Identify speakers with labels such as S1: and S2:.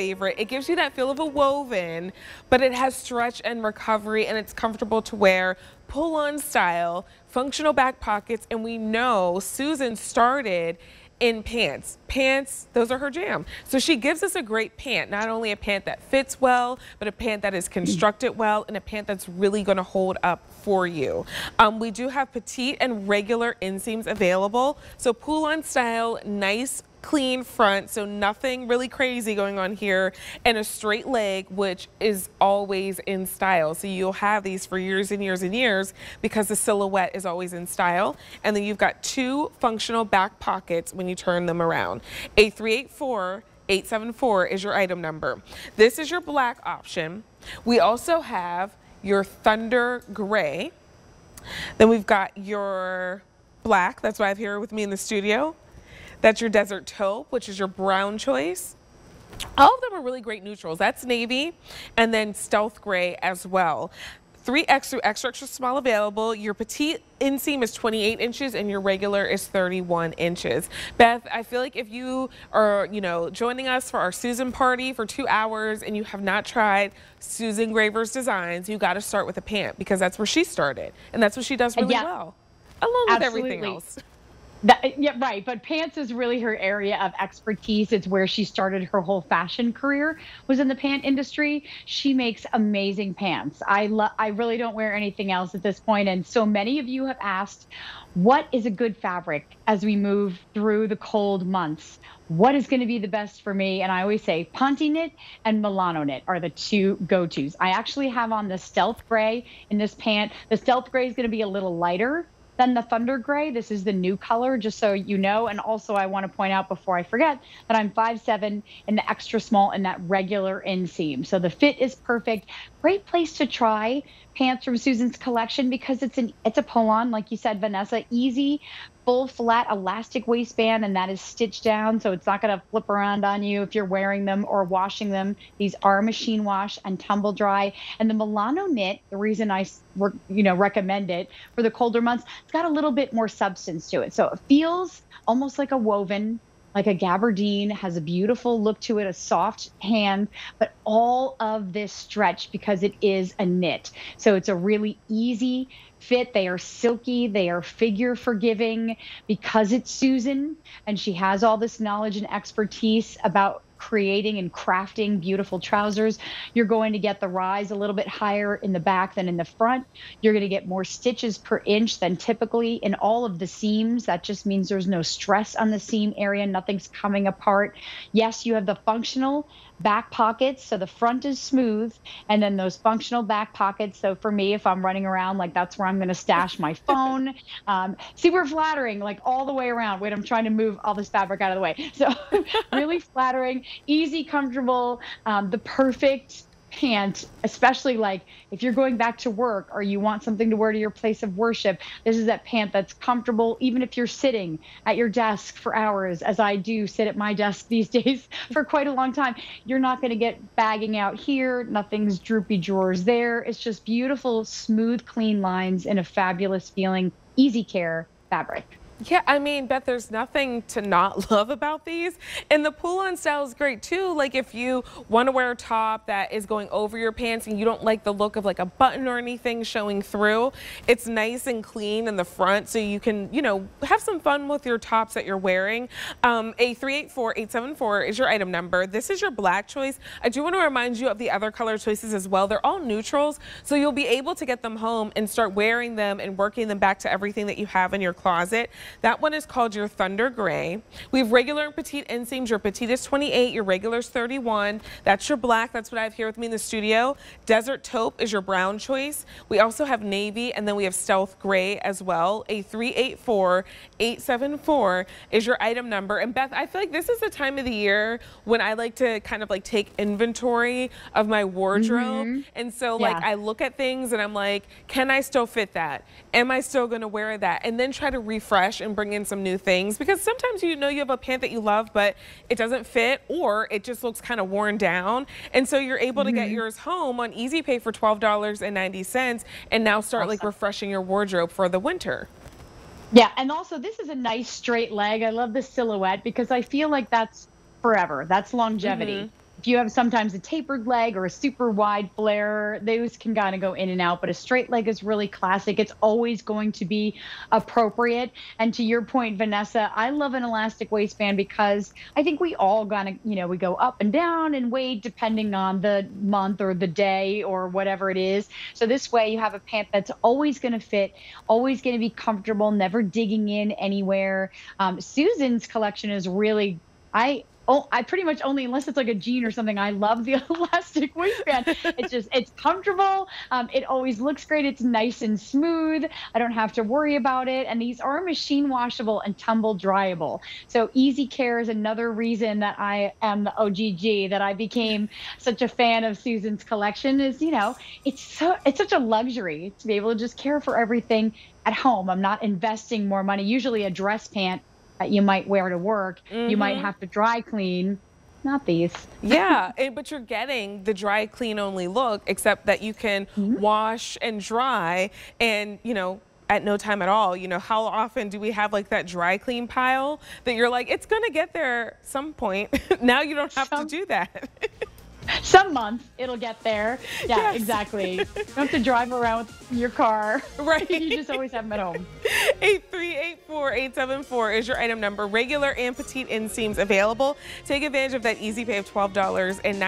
S1: favorite. It gives you that feel of a woven, but it has stretch and recovery and it's comfortable to wear. Pull on style, functional back pockets, and we know Susan started in pants pants, those are her jam. So she gives us a great pant, not only a pant that fits well, but a pant that is constructed well and a pant that's really going to hold up for you. Um, we do have petite and regular inseams available. So pull on style, nice clean front so nothing really crazy going on here and a straight leg which is always in style so you'll have these for years and years and years because the silhouette is always in style and then you've got two functional back pockets when you turn them around a 8384 874 is your item number. This is your black option. We also have your thunder gray. Then we've got your black. That's why I have here with me in the studio. That's your desert taupe, which is your brown choice. All of them are really great neutrals. That's navy and then stealth gray as well three extra, extra, extra small available. Your petite inseam is 28 inches and your regular is 31 inches. Beth, I feel like if you are, you know, joining us for our Susan party for two hours and you have not tried Susan Graver's designs, you got to start with a pant because that's where she started and that's what she does really yeah. well, along with Absolutely. everything else.
S2: That, yeah, right. But pants is really her area of expertise. It's where she started her whole fashion career was in the pant industry. She makes amazing pants. I love. I really don't wear anything else at this point. And so many of you have asked, what is a good fabric as we move through the cold months? What is going to be the best for me? And I always say Ponte knit and Milano knit are the two go tos. I actually have on the stealth gray in this pant. The stealth gray is going to be a little lighter then the Thunder Gray, this is the new color, just so you know. And also, I want to point out before I forget that I'm 5'7 in the extra small and that regular inseam. So the fit is perfect. Great place to try pants from Susan's collection because it's an it's a pull on, like you said, Vanessa, easy full flat elastic waistband and that is stitched down so it's not going to flip around on you if you're wearing them or washing them these are machine wash and tumble dry and the milano knit the reason i you know recommend it for the colder months it's got a little bit more substance to it so it feels almost like a woven like a gabardine has a beautiful look to it a soft hand but all of this stretch because it is a knit so it's a really easy fit they are silky they are figure forgiving because it's susan and she has all this knowledge and expertise about creating and crafting beautiful trousers. You're going to get the rise a little bit higher in the back than in the front. You're going to get more stitches per inch than typically in all of the seams. That just means there's no stress on the seam area, nothing's coming apart. Yes, you have the functional back pockets so the front is smooth and then those functional back pockets so for me if i'm running around like that's where i'm going to stash my phone um, super flattering like all the way around wait i'm trying to move all this fabric out of the way so really flattering easy comfortable um, the perfect Pants, especially like if you're going back to work or you want something to wear to your place of worship this is that pant that's comfortable even if you're sitting at your desk for hours as i do sit at my desk these days for quite a long time you're not going to get bagging out here nothing's droopy drawers there it's just beautiful smooth clean lines and a fabulous feeling easy care fabric yeah, I mean, Beth,
S1: there's nothing to not love about these. And the pull-on style is great too. Like if you want to wear a top that is going over your pants and you don't like the look of like a button or anything showing through, it's nice and clean in the front so you can, you know, have some fun with your tops that you're wearing. Um, A384874 is your item number. This is your black choice. I do want to remind you of the other color choices as well. They're all neutrals, so you'll be able to get them home and start wearing them and working them back to everything that you have in your closet. That one is called your Thunder Gray. We have regular and petite inseams. Your petite is 28, your regular is 31. That's your black. That's what I have here with me in the studio. Desert Taupe is your brown choice. We also have navy, and then we have stealth gray as well. A 384874 is your item number. And Beth, I feel like this is the time of the year when I like to kind of like take inventory of my wardrobe. Mm -hmm. And so like yeah. I look at things and I'm like, can I still fit that? Am I still going to wear that? And then try to refresh and bring in some new things because sometimes you know you have a pant that you love, but it doesn't fit or it just looks kind of worn down. And so you're able to mm -hmm. get mm-hmm. yours home on Easy Pay for $12.90 and now start awesome. like refreshing your wardrobe for the winter.
S2: Yeah, and also this is a nice straight leg. I love the silhouette because I feel like that's forever. That's longevity. Mm -hmm if you have sometimes a tapered leg or a super wide flare, those can kind of go in and out. But a straight leg is really classic. It's always going to be appropriate. And to your point, Vanessa, I love an elastic waistband because I think we all kind to you know, we go up and down and weight depending on the month or the day or whatever it is. So this way you have a pant that's always going to fit, always going to be comfortable, never digging in anywhere. Um, Susan's collection is really I oh, I pretty much only unless it's like a jean or something. I love the elastic waistband. it's just it's comfortable. Um, it always looks great. It's nice and smooth. I don't have to worry about it. And these are machine washable and tumble dryable. So Easy Care is another reason that I am the OGG that I became such a fan of Susan's collection. Is you know it's so it's such a luxury to be able to just care for everything at home. I'm not investing more money. Usually a dress pant that you might wear to work. Mm-hmm. You might mm-hmm. have to dry clean. Not these. yeah, and, eh,
S1: but you're getting the dry clean only look, except that you can mm-hmm. wash and dry and, you know, at no time at all. You know, how often do we have like that dry clean pile that you're like, it's going to get there some point. now you don't have some, to do that.
S2: some month it'll get there. Yeah, yes. exactly. you don't have to drive around with your car. Right. you just always have them at home.
S1: 8384874 is your item number. Regular and petite inseams available. Take advantage of that easy pay of $12.90.